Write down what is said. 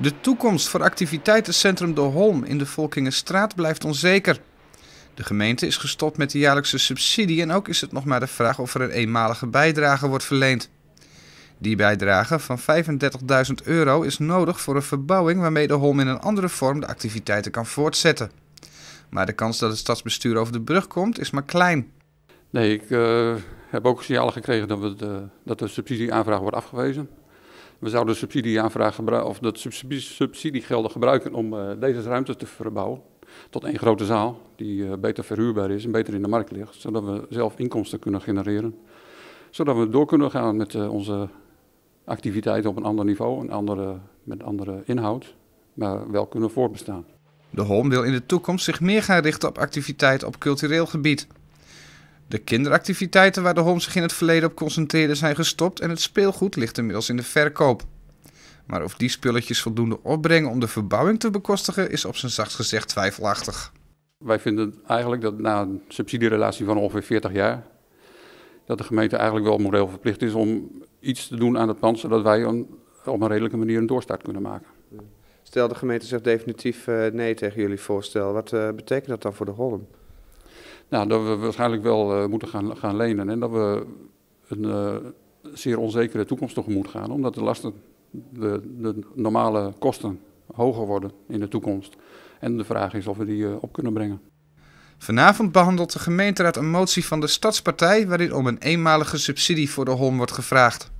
De toekomst voor activiteitencentrum De Holm in de Volkingenstraat blijft onzeker. De gemeente is gestopt met de jaarlijkse subsidie en ook is het nog maar de vraag of er een eenmalige bijdrage wordt verleend. Die bijdrage van 35.000 euro is nodig voor een verbouwing waarmee de Holm in een andere vorm de activiteiten kan voortzetten. Maar de kans dat het stadsbestuur over de brug komt is maar klein. Nee, ik eh, heb ook signalen gekregen dat, we de, dat de subsidieaanvraag wordt afgewezen. We zouden subsidieaanvraag gebruiken, of dat subsidiegelden gebruiken om eh, deze ruimte te verbouwen tot één grote zaal die eh, beter verhuurbaar is en beter in de markt ligt, zodat we zelf inkomsten kunnen genereren. Zodat we door kunnen gaan met eh, onze activiteiten op een ander niveau, een andere, met andere inhoud, maar wel kunnen voortbestaan. De HOM wil in de toekomst zich meer gaan richten op activiteiten op cultureel gebied. De kinderactiviteiten waar de Holm zich in het verleden op concentreerde zijn gestopt en het speelgoed ligt inmiddels in de verkoop. Maar of die spulletjes voldoende opbrengen om de verbouwing te bekostigen is op zijn zachtst gezegd twijfelachtig. Wij vinden eigenlijk dat na een subsidierelatie van ongeveer 40 jaar, dat de gemeente eigenlijk wel moreel verplicht is om iets te doen aan het pand, zodat wij op een redelijke manier een doorstart kunnen maken. Stel de gemeente zegt definitief eh, nee tegen jullie voorstel, wat eh, betekent dat dan voor de Holm? Nou, dat we waarschijnlijk wel eh, moeten gaan, gaan lenen en dat we een eh, zeer onzekere toekomst tegemoet gaan, omdat de lasten, de, de normale kosten hoger worden in de toekomst. En de vraag is of we die eh, op kunnen brengen. Vanavond behandelt de gemeenteraad een motie van de Stadspartij waarin om een eenmalige subsidie voor de hom wordt gevraagd.